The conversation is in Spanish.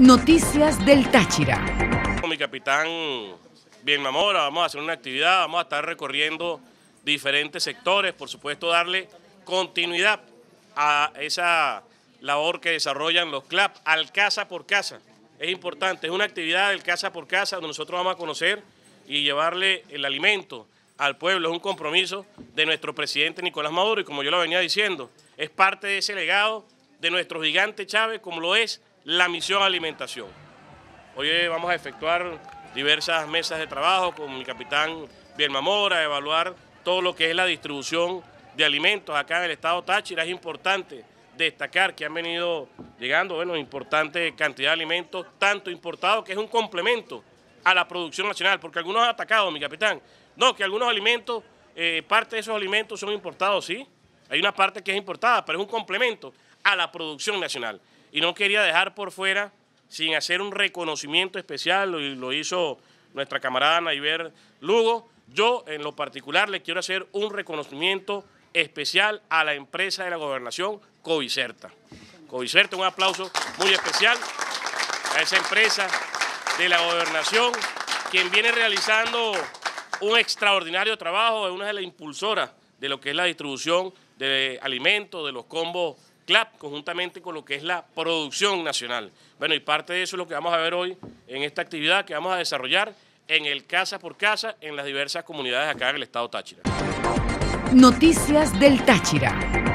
Noticias del Táchira. Con mi capitán bien Mamora, vamos a hacer una actividad, vamos a estar recorriendo diferentes sectores, por supuesto darle continuidad a esa labor que desarrollan los CLAP, al casa por casa. Es importante, es una actividad del casa por casa donde nosotros vamos a conocer y llevarle el alimento al pueblo. Es un compromiso de nuestro presidente Nicolás Maduro y como yo lo venía diciendo, es parte de ese legado de nuestro gigante Chávez como lo es la misión alimentación. Hoy vamos a efectuar diversas mesas de trabajo con mi capitán Bielma Mora, a evaluar todo lo que es la distribución de alimentos acá en el estado Táchira. Es importante destacar que han venido llegando, bueno, importante cantidad de alimentos, tanto importados que es un complemento a la producción nacional, porque algunos han atacado, mi capitán. No, que algunos alimentos, eh, parte de esos alimentos son importados, sí. Hay una parte que es importada, pero es un complemento a la producción nacional y no quería dejar por fuera sin hacer un reconocimiento especial, y lo hizo nuestra camarada Naiver Lugo. Yo, en lo particular, le quiero hacer un reconocimiento especial a la empresa de la gobernación, Covicerta. Covicerta, un aplauso muy especial a esa empresa de la gobernación, quien viene realizando un extraordinario trabajo, es una de las impulsoras de lo que es la distribución de alimentos, de los combos conjuntamente con lo que es la producción nacional. Bueno, y parte de eso es lo que vamos a ver hoy en esta actividad que vamos a desarrollar en el casa por casa en las diversas comunidades acá en el estado Táchira. Noticias del Táchira.